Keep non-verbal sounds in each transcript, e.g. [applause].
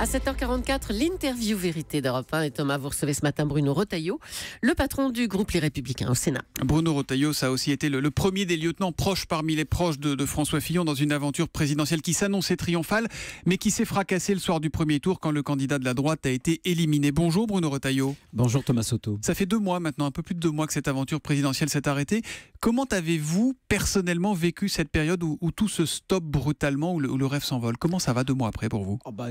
À 7h44, l'interview vérité d'Europe 1 et Thomas, vous recevez ce matin Bruno Rotaillot, le patron du groupe Les Républicains au Sénat. Bruno Rotaillot, ça a aussi été le, premier des lieutenants proches parmi les proches de, François Fillon dans une aventure présidentielle qui s'annonçait triomphale, mais qui s'est fracassée le soir du premier tour quand le candidat de la droite a été éliminé. Bonjour Bruno Rotaillot. Bonjour Thomas Soto. Ça fait deux mois maintenant, un peu plus de deux mois que cette aventure présidentielle s'est arrêtée. Comment avez-vous personnellement vécu cette période où, tout se stoppe brutalement, où le, rêve s'envole Comment ça va deux mois après pour vous oh bah,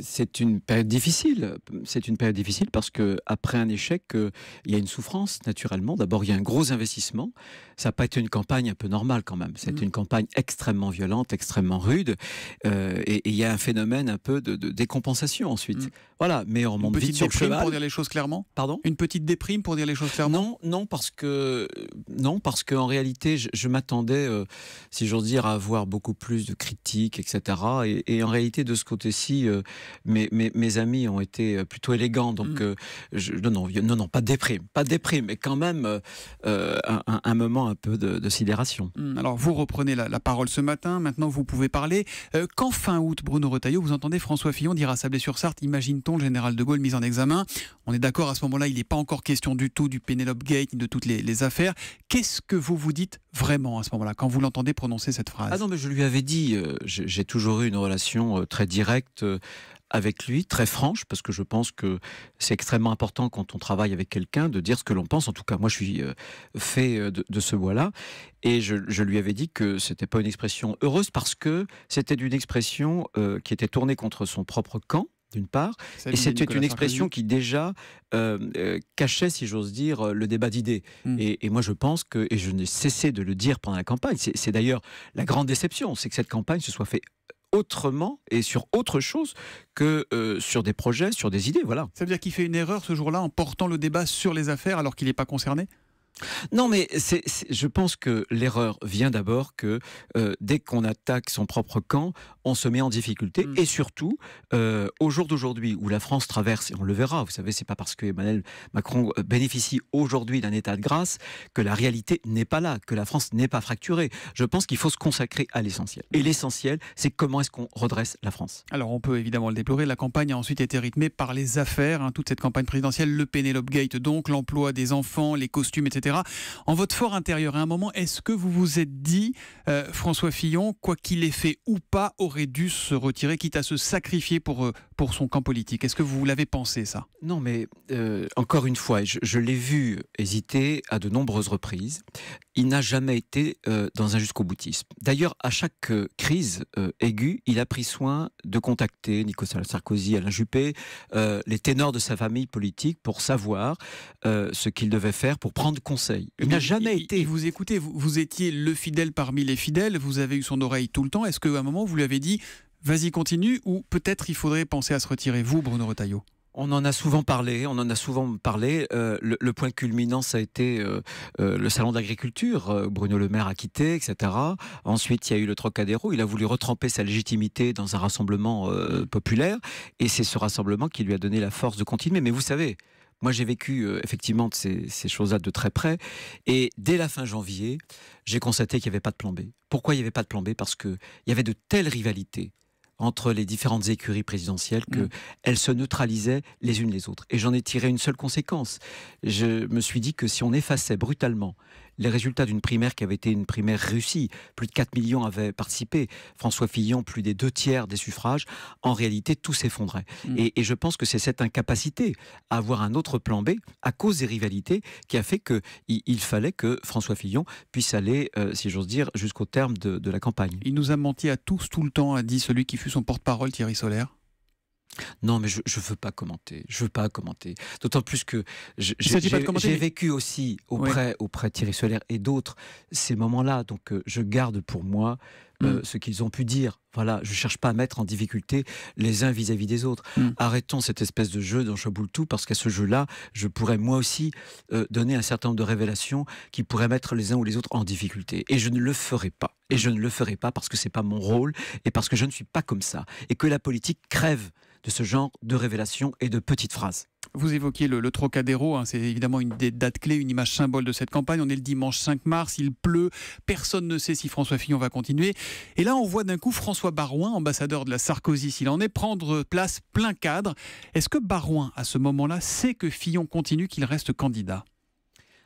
c'est une période difficile. C'est une période difficile parce que après un échec, euh, il y a une souffrance naturellement. D'abord, il y a un gros investissement. Ça n'a pas été une campagne un peu normale quand même. C'est mmh. une campagne extrêmement violente, extrêmement rude, euh, et, il y a un phénomène un peu de, décompensation ensuite. Mmh. Voilà, mais on monte vite sur le cheval. Pour dire les choses clairement. Pardon. Une petite déprime pour dire les choses clairement. Non, non parce que euh, non parce qu'en réalité, je, m'attendais, si j'ose dire, à avoir beaucoup plus de critiques, etc. Et, en réalité, de ce côté-ci, mes, amis ont été euh, plutôt élégants. Donc, mm. euh, je, non, non, non, pas déprime, pas déprime, mais quand même euh, un, moment un peu de, sidération. Mm. Alors, vous reprenez la, parole ce matin. Maintenant, vous pouvez parler. Qu'en fin août, Bruno Retailleau, vous entendez François Fillon dire à Sablé-sur-Sarthe, imagine-t-on le général de Gaulle mis en examen On est d'accord, à ce moment-là, il n'est pas encore question du tout du Pénélope Gate de toutes les affaires. Qu'est-ce que vous vous dites vraiment à ce moment-là, quand vous l'entendez prononcer cette phrase Ah non, mais je lui avais dit, euh, j'ai toujours eu une relation euh, très directe euh, avec lui, très franche, parce que je pense que c'est extrêmement important quand on travaille avec quelqu'un de dire ce que l'on pense. En tout cas, moi, je suis fait de, ce bois-là. Et je, lui avais dit que c'était pas une expression heureuse parce que c'était une expression qui était tournée contre son propre camp d'une part, et c'était une expression qui déjà euh, euh, cachait, si j'ose dire, euh, le débat d'idées. Hmm. Et, moi, je pense que, et je n'ai cessé de le dire pendant la campagne, c'est d'ailleurs la grande déception, c'est que cette campagne se soit faite autrement et sur autre chose que sur des projets, sur des idées. Voilà. Ça veut dire qu'il fait une erreur ce jour-là en portant le débat sur les affaires alors qu'il n'est pas concerné non, mais je pense que l'erreur vient d'abord que euh, dès qu'on attaque son propre camp, on se met en difficulté. Mm. Et surtout, euh, au jour d'aujourd'hui, où la France traverse, et on le verra, vous savez, c'est pas parce que Emmanuel Macron euh, bénéficie aujourd'hui d'un état de grâce que la réalité n'est pas là, que la France n'est pas fracturée. Je pense qu'il faut se consacrer à l'essentiel. Et l'essentiel, c'est comment est-ce qu'on redresse la France. Alors, on peut évidemment le déplorer. La campagne a ensuite été rythmée par les affaires. Hein, toute cette campagne présidentielle, le Penelope Gate, donc l'emploi des enfants, les costumes, etc en votre fort intérieur, à un moment, est-ce que vous vous êtes dit, euh, François Fillon, quoi qu'il ait fait ou pas, aurait dû se retirer, quitte à se sacrifier pour, euh, pour son camp politique Est-ce que vous l'avez pensé, ça Non, mais euh, encore une fois, je, l'ai vu hésiter à de nombreuses reprises. Il n'a jamais été dans un jusqu'au boutisme. D'ailleurs, à chaque crise aiguë, il a pris soin de contacter Nicolas Sarkozy, Alain Juppé, les ténors de sa famille politique pour savoir ce qu'il devait faire pour prendre compte il n'a jamais été. vous écoutez, vous, vous, étiez le fidèle parmi les fidèles, vous avez eu son oreille tout le temps. Est-ce qu'à un moment, vous lui avez dit, vas-y, continue, ou peut-être il faudrait penser à se retirer, vous, Bruno Retailleau on en a souvent parlé, on en a souvent parlé. Euh, le, point culminant, ça a été euh, euh, le salon d'agriculture. Bruno Le Maire a quitté, etc. Ensuite, il y a eu le Trocadéro. Il a voulu retremper sa légitimité dans un rassemblement populaire, et c'est ce rassemblement qui lui a donné la force de continuer. Mais vous savez, moi, j'ai vécu euh, effectivement ces, choses-là de très près. Et dès la fin janvier, j'ai constaté qu'il n'y avait pas de plan B. Pourquoi il n'y avait pas de plan B Parce qu'il y avait de telles rivalités entre les différentes écuries présidentielles qu'elles mm. se neutralisaient les unes les autres. Et j'en ai tiré une seule conséquence. Je me suis dit que si on effaçait brutalement les résultats d'une primaire qui avait été une primaire réussie. Plus de 4 millions avaient participé. François Fillon, plus des deux tiers des suffrages. En réalité, tout s'effondrait. Mm. Et, je pense que c'est cette incapacité à avoir un autre plan B, à cause des rivalités, qui a fait qu'il il fallait que François Fillon puisse aller, euh, si j'ose dire, jusqu'au terme de, de la campagne. Il nous a menti à tous tout le temps, a dit celui qui fut son porte-parole, Thierry Solaire. Non, mais je ne veux pas commenter. Je veux pas commenter. D'autant plus que j'ai vécu aussi auprès, auprès Thierry Solaire et d'autres ces moments-là. Donc, euh, je garde pour moi euh, mm. ce qu'ils ont pu dire. Voilà, je cherche pas à mettre en difficulté les uns vis-à-vis des autres. Mm. Arrêtons cette espèce de jeu dans je tout, parce qu'à ce jeu-là, je pourrais moi aussi euh, donner un certain nombre de révélations qui pourraient mettre les uns ou les autres en difficulté. Et je ne le ferai pas. Et je ne le ferai pas parce que c'est pas mon rôle et parce que je ne suis pas comme ça. Et que la politique crève de ce genre de révélations et de petites phrases. Vous évoquiez le, Trocadéro, hein, c'est évidemment une des dates clés, une image symbole de cette campagne. On est le dimanche 5 mars, il pleut, personne ne sait si François Fillon va continuer. Et là, on voit d'un coup François Barouin, ambassadeur de la Sarkozy, s'il en est, prendre place plein cadre. Est-ce que Barouin, à ce moment-là, sait que Fillon continue, qu'il reste candidat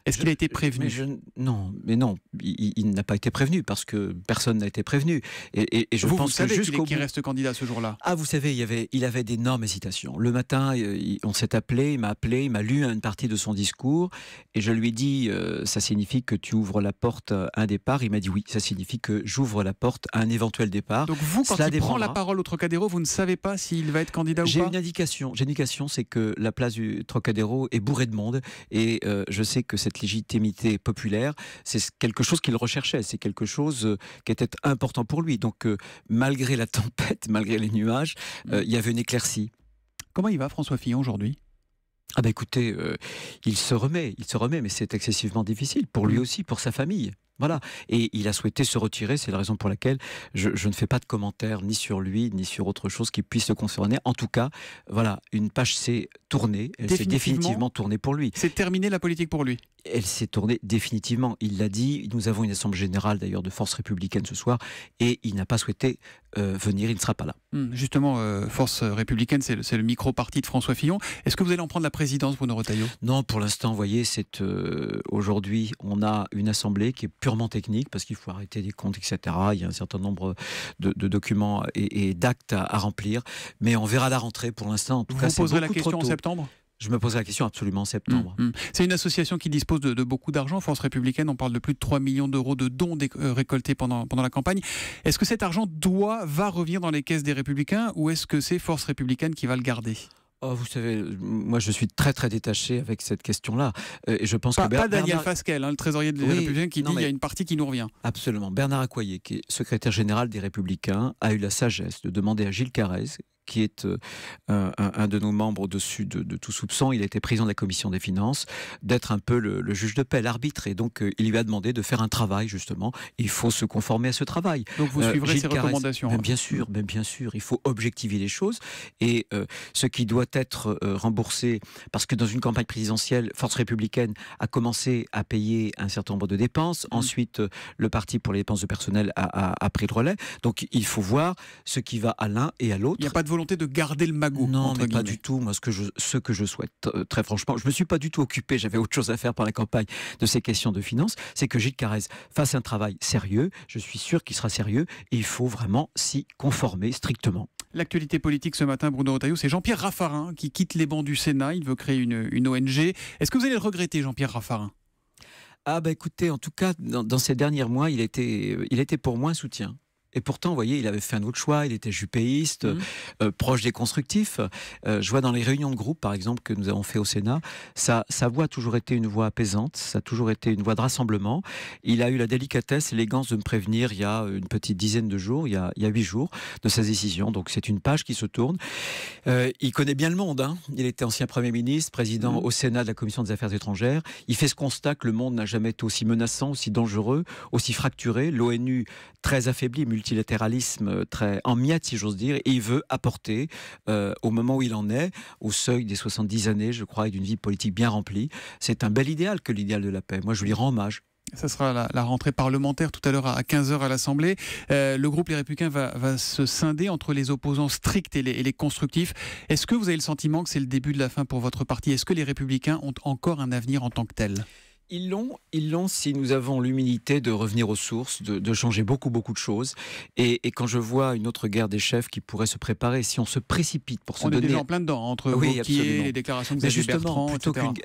est-ce qu'il a été prévenu Non, mais non, il, n'a pas été prévenu parce que personne n'a été prévenu. Et, je vous, pense vous savez jusqu'au reste candidat ce jour-là. Ah, vous savez, il y avait, il avait d'énormes hésitations. Le matin, euh, on s'est appelé, il m'a appelé, il m'a lu une partie de son discours et je lui ai dit, euh, ça signifie que tu ouvres la porte à un départ. Il m'a dit oui, ça signifie que j'ouvre la porte à un éventuel départ. Donc vous, quand il prend la parole au Trocadéro, vous ne savez pas s'il va être candidat ou pas. J'ai une indication. J'ai indication, c'est que la place du Trocadéro est bourrée de monde et euh, je sais que cette légitimité populaire, c'est quelque chose qu'il recherchait, c'est quelque chose euh, qui était important pour lui. Donc, euh, malgré la [laughs] tempête, malgré les nuages, mmh. euh, il y avait une éclaircie. Comment il va François Fillon aujourd'hui ah ben écoutez, il se remet, il se remet, mais c'est excessivement difficile pour lui mmh. aussi, pour sa famille. Voilà. Et il a souhaité se retirer. C'est la raison pour laquelle je, ne fais pas de commentaire ni sur lui, ni sur autre chose qui puisse le concerner. En tout cas, voilà, une page s'est tournée. Elle s'est définitivement tournée pour lui. C'est terminé la politique pour lui. Elle s'est tournée définitivement. Il l'a dit. Nous avons une assemblée générale d'ailleurs de force républicaine ce soir et il n'a pas souhaité euh, venir. Il ne sera pas là. Hmm. Justement, euh, force républicaine, c'est le, micro-parti de François Fillon. Est-ce que vous allez en prendre la présidence, Bruno Retailleau Non, pour l'instant, vous voyez, euh, aujourd'hui, on a une assemblée qui est purement technique, parce qu'il faut arrêter des comptes, etc. Il y a un certain nombre de, documents et, d'actes à, remplir. Mais on verra la rentrée pour l'instant. En tout Vous cas, poserez la question en septembre je me pose la question absolument en septembre. Mm, mm. C'est une association qui dispose de, beaucoup d'argent. Force républicaine, on parle de plus de 3 millions d'euros de dons euh, récoltés pendant, pendant la campagne. Est-ce que cet argent doit, va revenir dans les caisses des républicains ou est-ce que c'est Force républicaine qui va le garder Oh, vous savez, euh, moi je suis très très détaché avec cette question-là. Euh, et je pense pas, que Daniel Bernard... Fasquelle, hein, le trésorier des Républicains, qui dit qu'il y a une partie qui nous revient. Absolument. Bernard Accoyer, qui est secrétaire général des Républicains, a eu la sagesse de demander à Gilles Carrez, qui est euh, un, de nos membres au-dessus de, tout soupçon, il était président de la commission des finances, d'être un peu le, juge de paix, l'arbitre. Et donc, euh, il lui a demandé de faire un travail, justement. Il faut se conformer à ce travail. Donc, vous euh, suivrez ces recommandations hein. Bien sûr, bien sûr. Il faut objectiver les choses. Et ce qui doit être remboursé, parce que dans une campagne présidentielle, Force républicaine a commencé à payer un certain nombre de dépenses. Mmh. Ensuite, le parti pour les dépenses de personnel a, pris le relais. Donc, il faut voir ce qui va à l'un et à l'autre. Il n'y a pas de volonté de garder le magot. Non, pas du tout. Moi, ce que je, ce que je souhaite, euh, très franchement, je me suis pas du tout occupé. J'avais autre chose à faire par la campagne de ces questions de finances. C'est que Gilles Carrez fasse un travail sérieux. Je suis sûr qu'il sera sérieux. Et il faut vraiment s'y conformer strictement. L'actualité politique ce matin, Bruno Retailleau, c'est Jean-Pierre Raffarin qui quitte les bancs du Sénat. Il veut créer une, ONG. Est-ce que vous allez le regretter, Jean-Pierre Raffarin Ah, bah écoutez, en tout cas, dans, ces derniers mois, il était, euh, il était pour moi un soutien. Et pourtant, vous voyez, il avait fait un autre choix, il était jupéiste, mmh. euh, proche des constructifs. Euh, je vois dans les réunions de groupe, par exemple, que nous avons fait au Sénat, sa, sa voix a toujours été une voix apaisante, ça a toujours été une voix de rassemblement. Il a eu la délicatesse, l'élégance de me prévenir il y a une petite dizaine de jours, il y a, huit jours, de sa décision. Donc c'est une page qui se tourne. Euh, il connaît bien le monde. Hein. Il était ancien Premier ministre, président mmh. au Sénat de la Commission des Affaires étrangères. Il fait ce constat que le monde n'a jamais été aussi menaçant, aussi dangereux, aussi fracturé. L'ONU très affaiblie, multilatéralisme euh, très en miettes, si j'ose dire, et il veut apporter, euh, au moment où il en est, au seuil des 70 années, je crois, et d'une vie politique bien remplie, c'est un bel idéal que l'idéal de la paix. Moi, je lui rends hommage. Ça sera la, rentrée parlementaire tout à l'heure à 15h à l'Assemblée. Euh, le groupe Les Républicains va, se scinder entre les opposants stricts et les, et les constructifs. Est-ce que vous avez le sentiment que c'est le début de la fin pour votre parti Est-ce que les Républicains ont encore un avenir en tant que tel ils l'ont, ils l'ont si nous avons l'humilité de revenir aux sources, de, changer beaucoup, beaucoup de choses. Et, quand je vois une autre guerre des chefs qui pourrait se préparer, si on se précipite pour se donner... On est déjà en plein dedans, entre Wauquiez, les déclarations de Xavier Bertrand,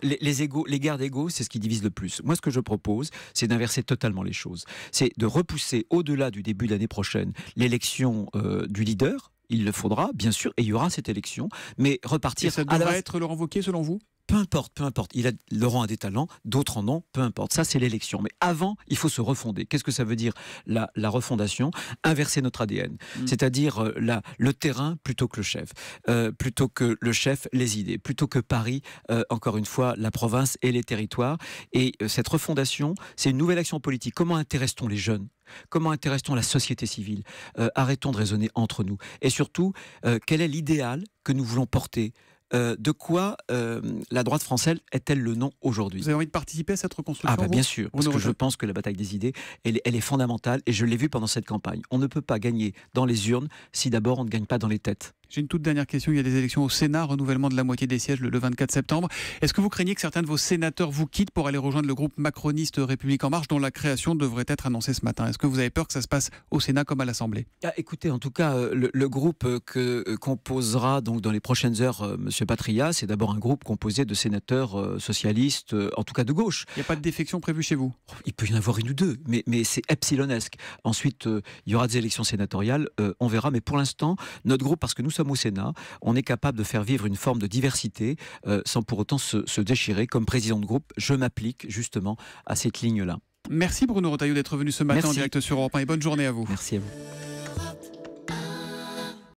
Les, égo, les guerres d'égo, c'est ce qui divise le plus. Moi, ce que je propose, c'est d'inverser totalement les choses. C'est de repousser au-delà du début de l'année prochaine l'élection euh, du leader, il le faudra, bien sûr, et il y aura cette élection, mais repartir. Et ça devrait être le Wauquiez, selon vous peu importe, peu importe. Il a, Laurent a des talents, d'autres en ont, peu importe. Ça, c'est l'élection. Mais avant, il faut se refonder. Qu'est-ce que ça veut dire la, refondation Inverser notre ADN, mm. c'est-à-dire euh, le terrain plutôt que le chef, euh, plutôt que le chef, les idées, plutôt que Paris, euh, encore une fois, la province et les territoires. Et cette refondation, c'est une nouvelle action politique. Comment intéresse on les jeunes Comment intéresse la société civile Arrêtons de raisonner entre nous. Et surtout, quel est l'idéal que nous voulons porter euh, de quoi euh, la droite française est-elle le nom aujourd'hui Vous avez envie de participer à cette reconstruction Ah bah, bien sûr, parce que je pense que la bataille des idées, elle, elle est fondamentale et je l'ai vu pendant cette campagne. On ne peut pas gagner dans les urnes si d'abord on ne gagne pas dans les têtes. J'ai une toute dernière question. Il y a des élections au Sénat, renouvellement de la moitié des sièges le, 24 septembre. Est-ce que vous craignez que certains de vos sénateurs vous quittent pour aller rejoindre le groupe macroniste République En Marche, dont la création devrait être annoncée ce matin Est-ce que vous avez peur que ça se passe au Sénat comme à l'Assemblée ah, Écoutez, en tout cas, euh, le, groupe euh, que euh, composera donc dans les prochaines heures Monsieur M. Patria, c'est d'abord un groupe composé de sénateurs socialistes, en tout cas de gauche. Il n'y a pas de défection prévue chez vous oh, Il peut y en avoir une ou deux, mais, mais c'est epsilonesque. Ensuite, il y aura des élections sénatoriales, on verra. Mais pour l'instant, notre groupe, parce que nous sommes comme au Sénat, on est capable de faire vivre une forme de diversité euh, sans pour autant se, déchirer. Comme président de groupe, je m'applique justement à cette ligne-là. Merci Bruno Rotaillot d'être venu ce matin en direct sur Europe 1 et bonne journée à vous. Merci à vous.